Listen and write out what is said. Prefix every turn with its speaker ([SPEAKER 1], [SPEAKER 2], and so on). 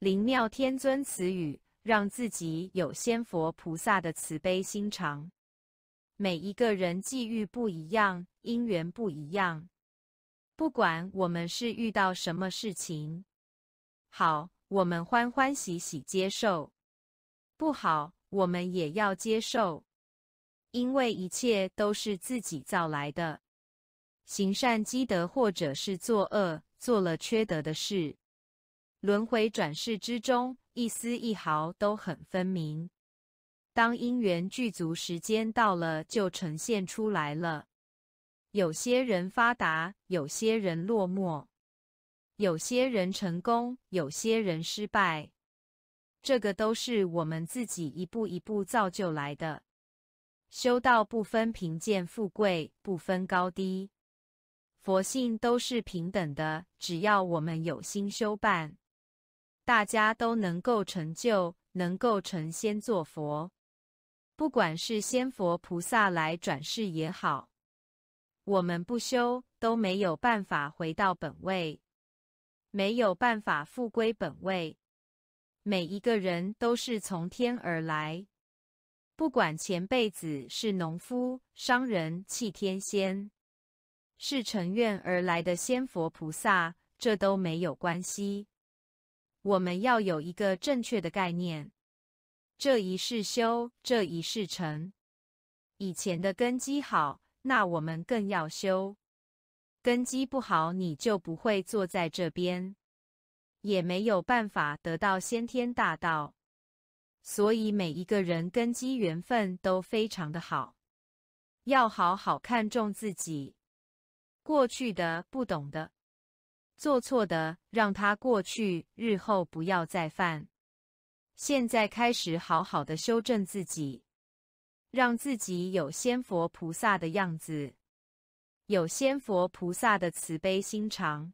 [SPEAKER 1] 灵妙天尊词语，让自己有仙佛菩萨的慈悲心肠。每一个人际遇不一样，因缘不一样。不管我们是遇到什么事情，好，我们欢欢喜喜接受；不好，我们也要接受，因为一切都是自己造来的。行善积德，或者是作恶，做了缺德的事。轮回转世之中，一丝一毫都很分明。当因缘具足，时间到了，就呈现出来了。有些人发达，有些人落寞；有些人成功，有些人失败。这个都是我们自己一步一步造就来的。修道不分贫贱富贵，不分高低，佛性都是平等的。只要我们有心修办。大家都能够成就，能够成仙做佛。不管是仙佛菩萨来转世也好，我们不修都没有办法回到本位，没有办法复归本位。每一个人都是从天而来，不管前辈子是农夫、商人、弃天仙，是成愿而来的仙佛菩萨，这都没有关系。我们要有一个正确的概念，这一世修，这一世成。以前的根基好，那我们更要修；根基不好，你就不会坐在这边，也没有办法得到先天大道。所以每一个人根基缘分都非常的好，要好好看重自己过去的不懂的。做错的让他过去，日后不要再犯。现在开始好好的修正自己，让自己有仙佛菩萨的样子，有仙佛菩萨的慈悲心肠。